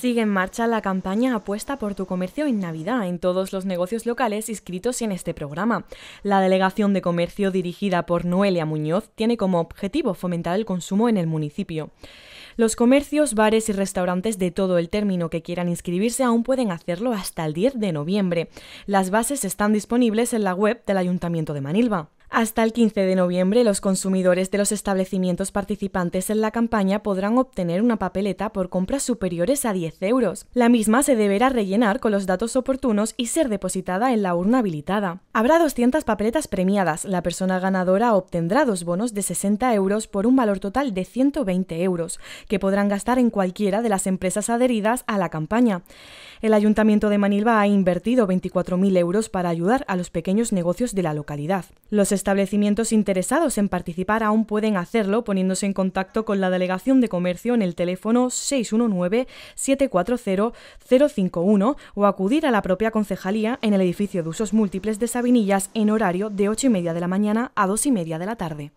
Sigue en marcha la campaña Apuesta por tu comercio en Navidad en todos los negocios locales inscritos en este programa. La Delegación de Comercio dirigida por Noelia Muñoz tiene como objetivo fomentar el consumo en el municipio. Los comercios, bares y restaurantes de todo el término que quieran inscribirse aún pueden hacerlo hasta el 10 de noviembre. Las bases están disponibles en la web del Ayuntamiento de Manilva. Hasta el 15 de noviembre, los consumidores de los establecimientos participantes en la campaña podrán obtener una papeleta por compras superiores a 10 euros. La misma se deberá rellenar con los datos oportunos y ser depositada en la urna habilitada. Habrá 200 papeletas premiadas. La persona ganadora obtendrá dos bonos de 60 euros por un valor total de 120 euros, que podrán gastar en cualquiera de las empresas adheridas a la campaña. El Ayuntamiento de Manilva ha invertido 24.000 euros para ayudar a los pequeños negocios de la localidad. Los establecimientos interesados en participar aún pueden hacerlo poniéndose en contacto con la Delegación de Comercio en el teléfono 619-740-051 o acudir a la propia concejalía en el edificio de usos múltiples de Sabinillas en horario de 8 y media de la mañana a 2 y media de la tarde.